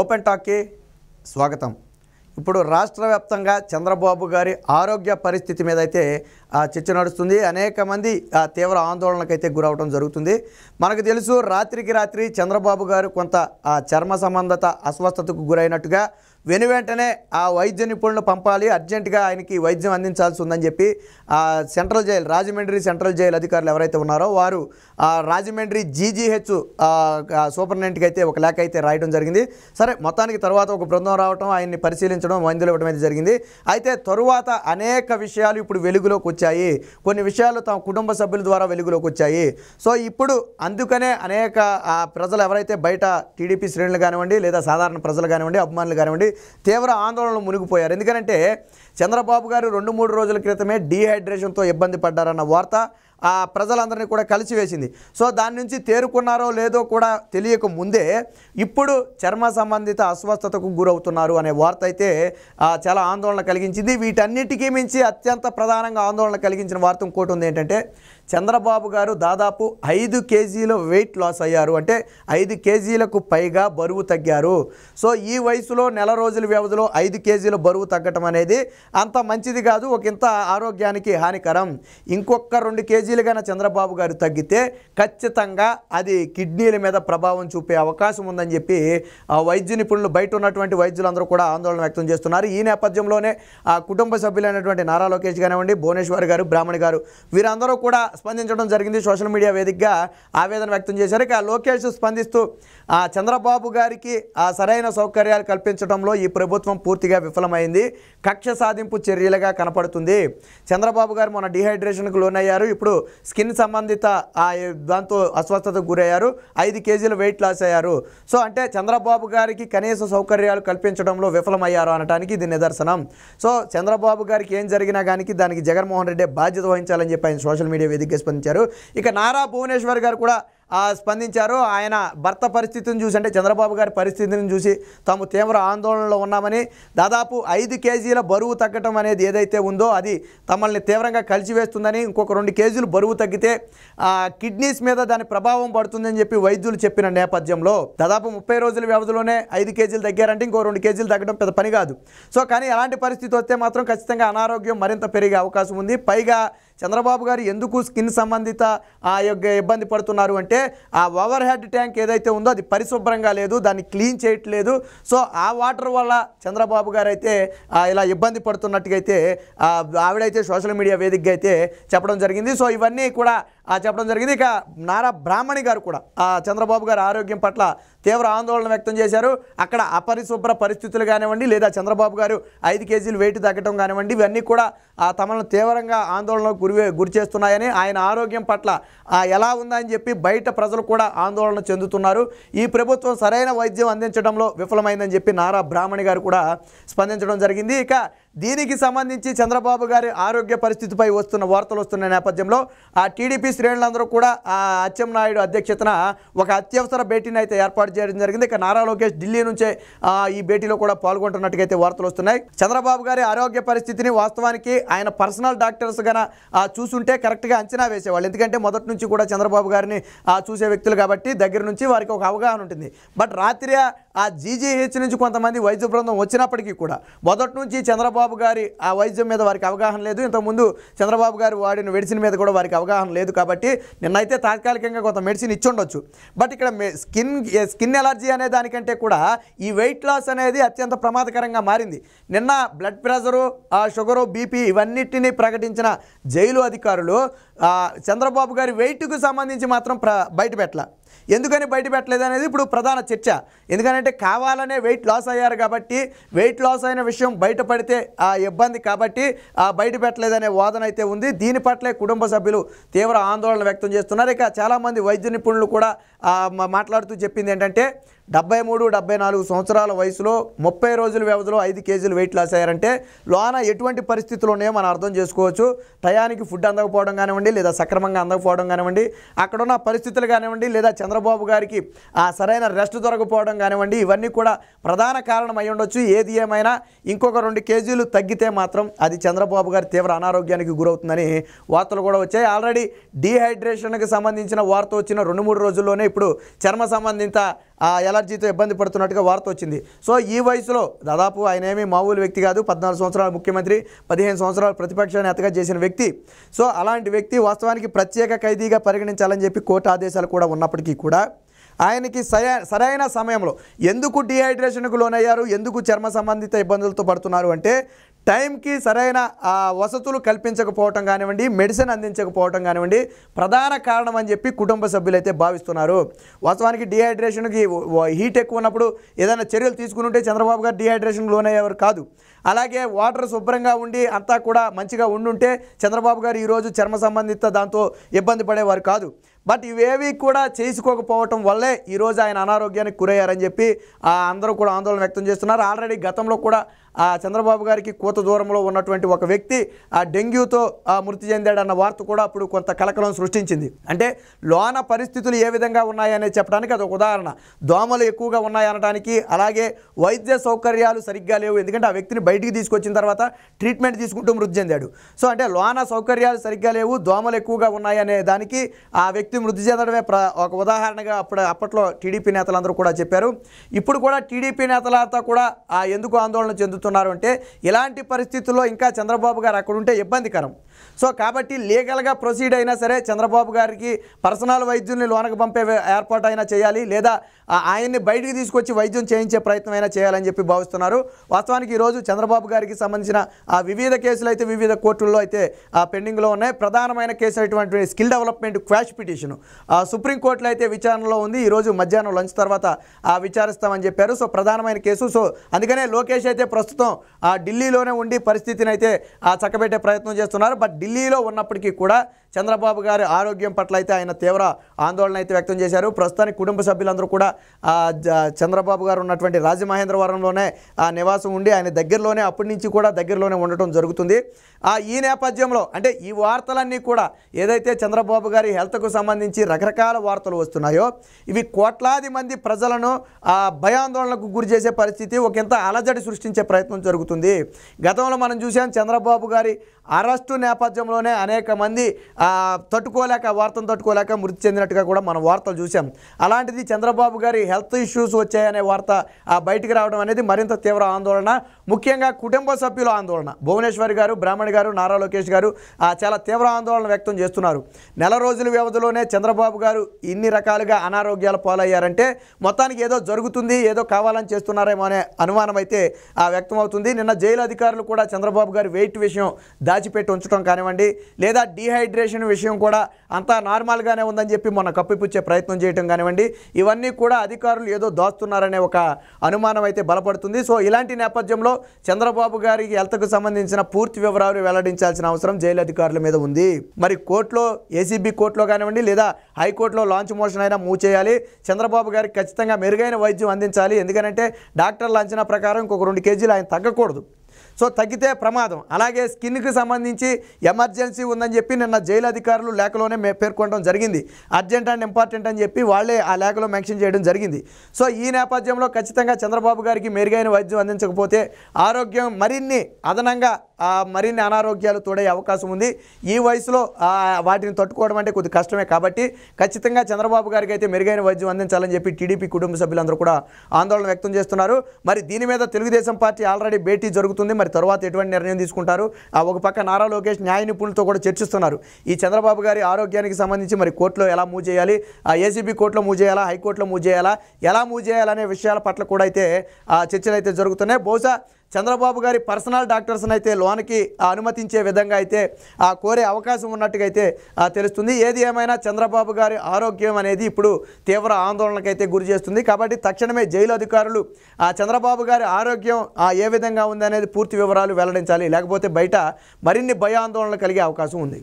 open టాక్కి స్వాగతం ఇప్పుడు రాష్ట్ర వ్యాప్తంగా చంద్రబాబు గారి ఆరోగ్య పరిస్థితి మీద అయితే చర్చ నడుస్తుంది అనేక మంది తీవ్ర ఆందోళనకైతే గురవడం జరుగుతుంది మనకు తెలుసు రాత్రికి రాత్రి చంద్రబాబు గారు కొంత చర్మ సంబంధత అస్వస్థతకు గురైనట్టుగా వెను వెంటనే ఆ వైద్య నిపుణులను పంపాలి అర్జెంటుగా ఆయనకి వైద్యం అందించాల్సి ఉందని చెప్పి ఆ central jail Rajahmundry central jail అధికారులు ఎవరైతే ఉన్నారో వారు ఆ రాజమండ్రి జీజీహెచ్ సూపరింటెండెంట్కి అయితే ఒక లేఖ అయితే రాయడం జరిగింది సరే మొత్తానికి తర్వాత ఒక బృందం రావడం ఆయన్ని పరిశీలించడం మందులు ఇవ్వడం అయితే జరిగింది అయితే తరువాత అనేక విషయాలు ఇప్పుడు వెలుగులోకి వచ్చాయి కొన్ని విషయాలు తమ కుటుంబ సభ్యుల ద్వారా వెలుగులోకి వచ్చాయి సో ఇప్పుడు అందుకనే అనేక ప్రజలు ఎవరైతే బయట టీడీపీ శ్రేణులు కానివ్వండి లేదా సాధారణ ప్రజలు కానివ్వండి అభిమానులు కానివ్వండి తీవ్ర ఆందోళనలు మునిగిపోయారు ఎందుకంటే చంద్రబాబు గారు రెండు మూడు రోజుల క్రితమే డీహైడ్రేషన్తో ఇబ్బంది పడ్డారన్న వార్త ఆ ప్రజలందరినీ కూడా వేసింది సో దాని నుంచి తేరుకున్నారో లేదో కూడా తెలియక ముందే ఇప్పుడు చర్మ సంబంధిత అస్వస్థతకు గురవుతున్నారు అనే వార్త అయితే చాలా ఆందోళన కలిగించింది వీటన్నిటికీ మించి అత్యంత ప్రధానంగా ఆందోళన కలిగించిన వార్త ఇంకోటి ఉంది ఏంటంటే చంద్రబాబు గారు దాదాపు ఐదు కేజీల వెయిట్ లాస్ అయ్యారు అంటే ఐదు కేజీలకు పైగా బరువు తగ్గారు సో ఈ వయసులో నెల రోజుల వ్యవధిలో ఐదు కేజీల బరువు తగ్గటం అనేది అంత మంచిది కాదు ఒక ఇంత ఆరోగ్యానికి హానికరం ఇంకొక రెండు కేజీ కేజీలు కన్నా చంద్రబాబు గారు తగ్గితే ఖచ్చితంగా అది కిడ్నీల మీద ప్రభావం చూపే అవకాశం ఉందని చెప్పి వైద్య నిపుణులు బయట ఉన్నటువంటి వైద్యులందరూ కూడా ఆందోళన వ్యక్తం చేస్తున్నారు ఈ నేపథ్యంలోనే ఆ కుటుంబ సభ్యులైనటువంటి నారా లోకేష్ కానివ్వండి భువనేశ్వర్ గారు బ్రాహ్మణి గారు వీరందరూ కూడా స్పందించడం జరిగింది సోషల్ మీడియా వేదికగా ఆవేదన వ్యక్తం చేశారు ఇక లోకేష్ స్పందిస్తూ ఆ చంద్రబాబు గారికి ఆ సరైన సౌకర్యాలు కల్పించడంలో ఈ ప్రభుత్వం పూర్తిగా విఫలమైంది కక్ష సాధింపు చర్యలుగా కనపడుతుంది చంద్రబాబు గారు మొన్న డిహైడ్రేషన్కు లోనయ్యారు ఇప్పుడు స్కిన్ సంబంధిత దాంతో అస్వస్థతకు గురయ్యారు ఐదు కేజీలు వెయిట్ లాస్ అయ్యారు సో అంటే చంద్రబాబు గారికి కనీస సౌకర్యాలు కల్పించడంలో విఫలమయ్యారు అనడానికి ఇది నిదర్శనం సో చంద్రబాబు గారికి ఏం జరిగినా కానీ దానికి జగన్మోహన్ రెడ్డి బాధ్యత వహించాలని చెప్పి ఆయన సోషల్ మీడియా వేదికగా స్పందించారు ఇక నారా భువనేశ్వర్ గారు కూడా స్పందించారు ఆయన భర్త పరిస్థితిని చూసి అంటే చంద్రబాబు గారి పరిస్థితిని చూసి తాము తీవ్ర ఆందోళనలో ఉన్నామని దాదాపు ఐదు కేజీల బరువు తగ్గటం అనేది ఏదైతే ఉందో అది తమల్ని తీవ్రంగా కలిసివేస్తుందని ఇంకొక రెండు కేజీలు బరువు తగ్గితే కిడ్నీస్ మీద దాని ప్రభావం పడుతుందని చెప్పి వైద్యులు చెప్పిన నేపథ్యంలో దాదాపు ముప్పై రోజుల వ్యవధిలోనే ఐదు కేజీలు తగ్గారంటే ఇంకో రెండు కేజీలు తగ్గడం పెద్ద పని కాదు సో కానీ అలాంటి పరిస్థితి వస్తే మాత్రం ఖచ్చితంగా అనారోగ్యం మరింత పెరిగే అవకాశం ఉంది పైగా చంద్రబాబు గారు ఎందుకు స్కిన్ సంబంధిత ఆ యొక్క ఇబ్బంది పడుతున్నారు అంటే ఆ ఓవర్ హెడ్ ట్యాంక్ ఏదైతే ఉందో అది పరిశుభ్రంగా లేదు దాన్ని క్లీన్ చేయట్లేదు సో ఆ వాటర్ వల్ల చంద్రబాబు గారు అయితే ఇలా ఇబ్బంది పడుతున్నట్టుగా అయితే ఆవిడైతే సోషల్ మీడియా వేదికగా అయితే చెప్పడం జరిగింది సో ఇవన్నీ కూడా చెప్పడం జరిగింది ఇక నారా బ్రాహ్మణి గారు కూడా ఆ చంద్రబాబు గారు ఆరోగ్యం పట్ల తీవ్ర ఆందోళన వ్యక్తం చేశారు అక్కడ అపరిశుభ్ర పరిస్థితులు కానివ్వండి లేదా చంద్రబాబు గారు ఐదు కేజీలు వెయిట్ తగ్గటం కానివ్వండి ఇవన్నీ కూడా తమను తీవ్రంగా ఆందోళనకు గురి గురి చేస్తున్నాయని ఆయన ఆరోగ్యం పట్ల ఎలా ఉందని చెప్పి బయట ప్రజలు కూడా ఆందోళన చెందుతున్నారు ఈ ప్రభుత్వం సరైన వైద్యం అందించడంలో విఫలమైందని చెప్పి నారా బ్రాహ్మణి గారు కూడా స్పందించడం జరిగింది ఇక దీనికి సంబంధించి చంద్రబాబు గారి ఆరోగ్య పరిస్థితిపై వస్తున్న వార్తలు వస్తున్న నేపథ్యంలో ఆ టీడీపీ శ్రేణులందరూ కూడా ఆ నాయుడు అధ్యక్షతన ఒక అత్యవసర భేటీని అయితే ఏర్పాటు చేయడం జరిగింది ఇక నారా లోకేష్ ఢిల్లీ నుంచే ఈ భేటీలో కూడా పాల్గొంటున్నట్టుగైతే వార్తలు వస్తున్నాయి చంద్రబాబు గారి ఆరోగ్య పరిస్థితిని వాస్తవానికి ఆయన పర్సనల్ డాక్టర్స్ గన చూసుంటే కరెక్ట్గా అంచనా వేసేవాళ్ళు ఎందుకంటే మొదటి నుంచి కూడా చంద్రబాబు గారిని చూసే వ్యక్తులు కాబట్టి దగ్గర నుంచి వారికి ఒక అవగాహన ఉంటుంది బట్ రాత్రి ఆ జీజీహెచ్ నుంచి కొంతమంది వైద్య బృందం వచ్చినప్పటికీ కూడా మొదటి నుంచి చంద్రబాబు చంద్రబాబు గారి ఆ వైద్యం మీద వారికి అవగాహన లేదు ఇంతకుముందు చంద్రబాబు గారు వాడిన మెడిసిన్ మీద కూడా వారికి అవగాహన లేదు కాబట్టి నిన్నైతే తాత్కాలికంగా కొంత మెడిసిన్ ఇచ్చుండొచ్చు బట్ ఇక్కడ స్కిన్ స్కిన్ ఎలర్జీ అనే దానికంటే కూడా ఈ వెయిట్ లాస్ అనేది అత్యంత ప్రమాదకరంగా మారింది నిన్న బ్లడ్ ప్రెషరు షుగరు బీపీ ఇవన్నింటినీ ప్రకటించిన జైలు అధికారులు చంద్రబాబు గారి వెయిట్కు సంబంధించి మాత్రం ప్ర బయట పెట్టాల ఎందుకని బయట పెట్టలేదు అనేది ఇప్పుడు ప్రధాన చర్చ ఎందుకనంటే కావాలనే వెయిట్ లాస్ అయ్యారు కాబట్టి వెయిట్ లాస్ అయిన విషయం బయటపడితే ఆ ఇబ్బంది కాబట్టి ఆ బయట పెట్టలేదనే వాదన అయితే ఉంది దీని పట్లే కుటుంబ సభ్యులు తీవ్ర ఆందోళన వ్యక్తం చేస్తున్నారు ఇక చాలామంది వైద్య నిపుణులు కూడా మాట్లాడుతూ చెప్పింది ఏంటంటే డెబ్బై మూడు డెబ్బై నాలుగు సంవత్సరాల వయసులో ముప్పై రోజుల వ్యవధిలో ఐదు కేజీలు వెయిట్ లాస్ అయ్యారంటే లోన ఎటువంటి పరిస్థితులు ఉన్నాయో మనం అర్థం చేసుకోవచ్చు టయానికి ఫుడ్ అందకపోవడం కానివ్వండి కానివ్వండి లేదా సక్రమంగా అందకపోవడం కానివ్వండి అక్కడున్న పరిస్థితులు కానివ్వండి లేదా చంద్రబాబు గారికి ఆ సరైన రెస్ట్ దొరకపోవడం కానివ్వండి ఇవన్నీ కూడా ప్రధాన కారణం అయి ఉండొచ్చు ఏది ఏమైనా ఇంకొక రెండు కేజీలు తగ్గితే మాత్రం అది చంద్రబాబు గారి తీవ్ర అనారోగ్యానికి గురవుతుందని వార్తలు కూడా వచ్చాయి ఆల్రెడీ డీహైడ్రేషన్కి సంబంధించిన వార్త వచ్చిన రెండు మూడు రోజుల్లోనే ఇప్పుడు చర్మ సంబంధిత ఆ ఎలర్జీతో ఇబ్బంది పడుతున్నట్టుగా వార్త వచ్చింది సో ఈ వయసులో దాదాపు ఆయన ఏమి మామూలు వ్యక్తి కాదు పద్నాలుగు సంవత్సరాల ముఖ్యమంత్రి పదిహేను సంవత్సరాలు ప్రతిపక్షాన్ని నేతగా చేసిన వ్యక్తి సో అలాంటి వ్యక్తి వాస్తవానికి ప్రత్యేక ఖైదీగా పరిగణించాలని చెప్పి కోర్టు ఆదేశాలు కూడా ఉన్నప్పటికీ కూడా ఆయనకి సరైన సమయంలో ఎందుకు డిహైడ్రేషన్కు లోనయ్యారు ఎందుకు చర్మ సంబంధిత ఇబ్బందులతో పడుతున్నారు అంటే టైంకి సరైన వసతులు కల్పించకపోవటం కానివ్వండి మెడిసిన్ అందించకపోవటం కానివ్వండి ప్రధాన కారణం అని చెప్పి కుటుంబ సభ్యులైతే భావిస్తున్నారు వాస్తవానికి డిహైడ్రేషన్కి హీట్ ఎక్కువ ఉన్నప్పుడు ఏదైనా చర్యలు తీసుకుని ఉంటే చంద్రబాబు గారు డిహైడ్రేషన్ లోనయ్యేవారు కాదు అలాగే వాటర్ శుభ్రంగా ఉండి అంతా కూడా మంచిగా ఉండుంటే చంద్రబాబు గారు ఈరోజు చర్మ సంబంధిత దాంతో ఇబ్బంది పడేవారు కాదు బట్ ఇవేవి కూడా చేసుకోకపోవటం వల్లే ఈరోజు ఆయన అనారోగ్యానికి గురయ్యారని చెప్పి అందరూ కూడా ఆందోళన వ్యక్తం చేస్తున్నారు ఆల్రెడీ గతంలో కూడా ఆ చంద్రబాబు గారికి కోత దూరంలో ఉన్నటువంటి ఒక వ్యక్తి ఆ డెంగ్యూతో మృతి చెందాడన్న వార్త కూడా అప్పుడు కొంత కలకలం సృష్టించింది అంటే లోన పరిస్థితులు ఏ విధంగా ఉన్నాయనే చెప్పడానికి అదొక ఉదాహరణ దోమలు ఎక్కువగా ఉన్నాయనడానికి అలాగే వైద్య సౌకర్యాలు సరిగ్గా లేవు ఎందుకంటే ఆ వ్యక్తిని బయటికి తీసుకొచ్చిన తర్వాత ట్రీట్మెంట్ తీసుకుంటూ మృతి చెందాడు సో అంటే లోన సౌకర్యాలు సరిగ్గా లేవు దోమలు ఎక్కువగా ఉన్నాయనే దానికి ఆ వ్యక్తి మృతి చెందడమే ఒక ఉదాహరణగా అప్పుడు అప్పట్లో టీడీపీ నేతలందరూ కూడా చెప్పారు ఇప్పుడు కూడా టీడీపీ నేతలంతా కూడా ఎందుకు ఆందోళన చెందుతున్నారు అంటే ఇలాంటి పరిస్థితుల్లో ఇంకా చంద్రబాబు గారు అక్కడుంటే ఇబ్బందికరం సో కాబట్టి లీగల్గా ప్రొసీడ్ అయినా సరే చంద్రబాబు గారికి పర్సనల్ వైద్యుల్ని లోనకు పంపే ఏర్పాటు అయినా చేయాలి లేదా ఆయన్ని బయటికి తీసుకొచ్చి వైద్యం చేయించే ప్రయత్నం అయినా చేయాలని చెప్పి భావిస్తున్నారు వాస్తవానికి ఈరోజు చంద్రబాబు గారికి సంబంధించిన ఆ వివిధ కేసులు అయితే వివిధ కోర్టుల్లో అయితే పెండింగ్లో ఉన్నాయి ప్రధానమైన కేసు అయినటువంటి స్కిల్ డెవలప్మెంట్ క్వాష్ పిటిషన్ సుప్రీంకోర్టులో అయితే విచారణలో ఉంది ఈరోజు మధ్యాహ్నం లంచ్ తర్వాత ఆ విచారిస్తామని చెప్పారు సో ప్రధానమైన కేసు సో అందుకనే లోకేష్ అయితే ప్రస్తుతం ఢిల్లీలోనే ఉండి పరిస్థితిని అయితే చక్కబెట్టే ప్రయత్నం చేస్తున్నారు బట్ ఢిల్లీలో ఉన్నప్పటికీ కూడా చంద్రబాబు గారి ఆరోగ్యం పట్ల అయితే ఆయన తీవ్ర ఆందోళన అయితే వ్యక్తం చేశారు ప్రస్తుతానికి కుటుంబ సభ్యులందరూ కూడా చంద్రబాబు గారు ఉన్నటువంటి రాజమహేంద్రవరంలోనే ఆ నివాసం ఉండి ఆయన దగ్గరలోనే అప్పటి నుంచి కూడా దగ్గరలోనే ఉండటం జరుగుతుంది ఆ ఈ నేపథ్యంలో అంటే ఈ వార్తలన్నీ కూడా ఏదైతే చంద్రబాబు గారి హెల్త్కు సంబంధించి రకరకాల వార్తలు వస్తున్నాయో ఇవి కోట్లాది మంది ప్రజలను ఆ భయాందోళనకు గురి చేసే పరిస్థితి ఒకంత అలజడి సృష్టించే ప్రయత్నం జరుగుతుంది గతంలో మనం చూసాం చంద్రబాబు గారి అరెస్టు నేపథ్యం నేపథ్యంలోనే అనేక మంది తట్టుకోలేక వార్తను తట్టుకోలేక మృతి చెందినట్టుగా కూడా మనం వార్తలు చూసాం అలాంటిది చంద్రబాబు గారి హెల్త్ ఇష్యూస్ వచ్చాయనే వార్త బయటికి రావడం అనేది మరింత తీవ్ర ఆందోళన ముఖ్యంగా కుటుంబ సభ్యుల ఆందోళన భువనేశ్వరి గారు బ్రాహ్మణి గారు నారా లోకేష్ గారు చాలా తీవ్ర ఆందోళన వ్యక్తం చేస్తున్నారు నెల రోజుల వ్యవధిలోనే చంద్రబాబు గారు ఇన్ని రకాలుగా అనారోగ్యాల పాలయ్యారంటే మొత్తానికి ఏదో జరుగుతుంది ఏదో కావాలని చేస్తున్నారేమో అనే అనుమానం అయితే వ్యక్తమవుతుంది నిన్న జైలు అధికారులు కూడా చంద్రబాబు గారి వెయిట్ విషయం దాచిపెట్టి ఉంచడం కానివ్వండి లేదా డీహైడ్రేషన్ విషయం కూడా అంతా నార్మల్గానే ఉందని చెప్పి మొన్న కప్పిపుచ్చే ప్రయత్నం చేయటం కానివ్వండి ఇవన్నీ కూడా అధికారులు ఏదో దాస్తున్నారనే ఒక అనుమానం అయితే బలపడుతుంది సో ఇలాంటి నేపథ్యంలో చంద్రబాబు గారికి హెల్త్కు సంబంధించిన పూర్తి వివరాలు వెల్లడించాల్సిన అవసరం జైలు అధికారుల మీద ఉంది మరి కోర్టులో ఏసీబీ కోర్టులో కానివ్వండి లేదా హైకోర్టులో లాంచ్ మోషన్ అయినా మూవ్ చేయాలి చంద్రబాబు గారికి ఖచ్చితంగా మెరుగైన వైద్యం అందించాలి ఎందుకంటే డాక్టర్ల అంచనా ప్రకారం ఇంకొక రెండు కేజీలు ఆయన తగ్గకూడదు సో తగ్గితే ప్రమాదం అలాగే స్కిన్కి సంబంధించి ఎమర్జెన్సీ ఉందని చెప్పి నిన్న జైలు అధికారులు లేఖలోనే పేర్కొనడం జరిగింది అర్జెంట్ అండ్ ఇంపార్టెంట్ అని చెప్పి వాళ్ళే ఆ లేఖలో మెన్షన్ చేయడం జరిగింది సో ఈ నేపథ్యంలో ఖచ్చితంగా చంద్రబాబు గారికి మెరుగైన వైద్యం అందించకపోతే ఆరోగ్యం మరిన్ని అదనంగా మరిన్ని అనారోగ్యాలు తోడయ్యే అవకాశం ఉంది ఈ వయసులో వాటిని తట్టుకోవడం అంటే కొద్ది కష్టమే కాబట్టి ఖచ్చితంగా చంద్రబాబు గారికి అయితే మెరుగైన వైద్యం అందించాలని చెప్పి టీడీపీ కుటుంబ సభ్యులందరూ కూడా ఆందోళన వ్యక్తం చేస్తున్నారు మరి దీని మీద తెలుగుదేశం పార్టీ ఆల్రెడీ భేటీ జరుగుతుంది మరి గారు తర్వాత ఎటువంటి నిర్ణయం తీసుకుంటారు ఒక పక్క నారా లోకేష్ న్యాయ నిపుణులతో కూడా చర్చిస్తున్నారు ఈ చంద్రబాబు గారి ఆరోగ్యానికి సంబంధించి మరి కోర్టులో ఎలా మూవ్ చేయాలి ఏసీబీ కోర్టులో మూవ్ చేయాలా హైకోర్టులో మూవ్ చేయాలా ఎలా మూవ్ చేయాలనే విషయాల పట్ల కూడా అయితే చర్చలు అయితే జరుగుతున్నాయి బహుశా చంద్రబాబు గారి పర్సనల్ డాక్టర్స్ని అయితే లోనికి అనుమతించే విధంగా అయితే ఆ కోరే అవకాశం ఉన్నట్టుగా అయితే తెలుస్తుంది ఏది ఏమైనా చంద్రబాబు గారి ఆరోగ్యం అనేది ఇప్పుడు తీవ్ర ఆందోళనకైతే గురి చేస్తుంది కాబట్టి తక్షణమే జైలు అధికారులు ఆ చంద్రబాబు గారి ఆరోగ్యం ఏ విధంగా ఉంది అనేది పూర్తి వివరాలు వెల్లడించాలి లేకపోతే బయట మరిన్ని భయాందోళనలు కలిగే అవకాశం ఉంది